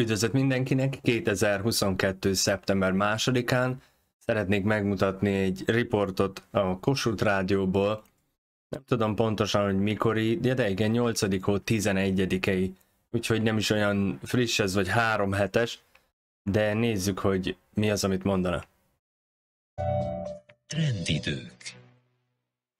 Üdvözlet mindenkinek! 2022. szeptember 2-án szeretnék megmutatni egy riportot a Kossuth Rádióból. Nem tudom pontosan, hogy mikori, de, de igen, 8 hó 11 i Úgyhogy nem is olyan friss ez, vagy három hetes, de nézzük, hogy mi az, amit mondana. Trendidők.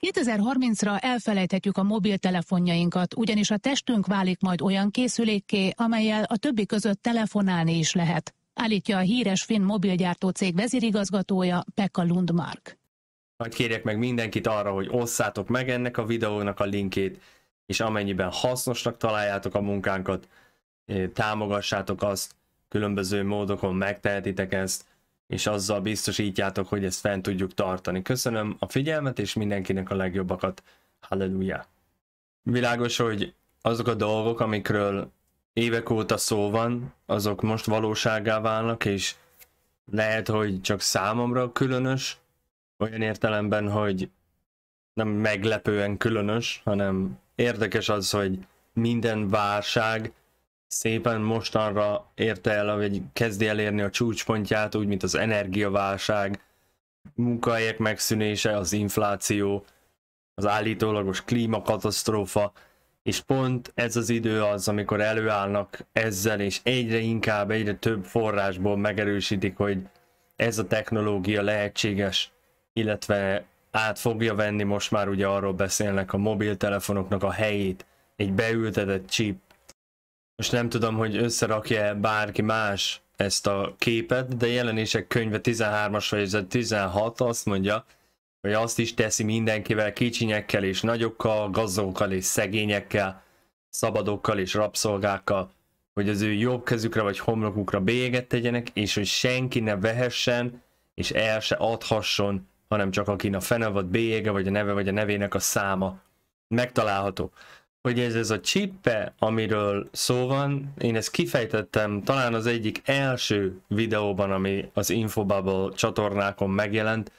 2030-ra elfelejthetjük a mobiltelefonjainkat, ugyanis a testünk válik majd olyan készülékké, amelyel a többi között telefonálni is lehet, állítja a híres finn mobilgyártó cég vezérigazgatója Pekka Lundmark. Majd kérjek meg mindenkit arra, hogy osszátok meg ennek a videónak a linkét, és amennyiben hasznosnak találjátok a munkánkat, eh, támogassátok azt, különböző módokon megtehetitek ezt, és azzal biztosítjátok, hogy ezt fent tudjuk tartani. Köszönöm a figyelmet, és mindenkinek a legjobbakat. Halleluja! Világos, hogy azok a dolgok, amikről évek óta szó van, azok most valóságá válnak, és lehet, hogy csak számomra különös, olyan értelemben, hogy nem meglepően különös, hanem érdekes az, hogy minden válság szépen mostanra érte el, hogy kezdi elérni a csúcspontját, úgy, mint az energiaválság, munkahelyek megszűnése, az infláció, az állítólagos klímakatasztrófa, és pont ez az idő az, amikor előállnak ezzel, és egyre inkább, egyre több forrásból megerősítik, hogy ez a technológia lehetséges, illetve át fogja venni, most már ugye arról beszélnek a mobiltelefonoknak a helyét, egy beültetett chip, most nem tudom, hogy összerakja bárki más ezt a képet, de jelenések könyve 13-as fejezet 16 azt mondja, hogy azt is teszi mindenkivel, kicsinyekkel és nagyokkal, gazdókkal és szegényekkel, szabadokkal és rabszolgákkal, hogy az ő jobb kezükre vagy homlokukra bélyeget tegyenek, és hogy senki ne vehessen, és el se adhasson, hanem csak akin a fene vagy bélyege, vagy a neve, vagy a nevének a száma megtalálható hogy ez, ez a csippe, amiről szó van, én ezt kifejtettem talán az egyik első videóban, ami az Infobubble csatornákon megjelent,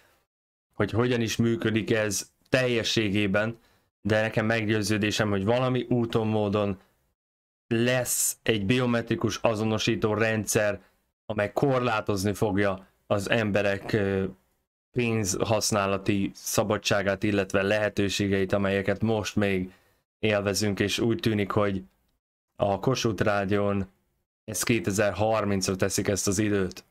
hogy hogyan is működik ez teljességében, de nekem meggyőződésem, hogy valami úton, módon lesz egy biometrikus azonosító rendszer, amely korlátozni fogja az emberek pénzhasználati szabadságát, illetve lehetőségeit, amelyeket most még élvezünk, és úgy tűnik, hogy a Kossuth Rádion ez 2030-ra teszik ezt az időt.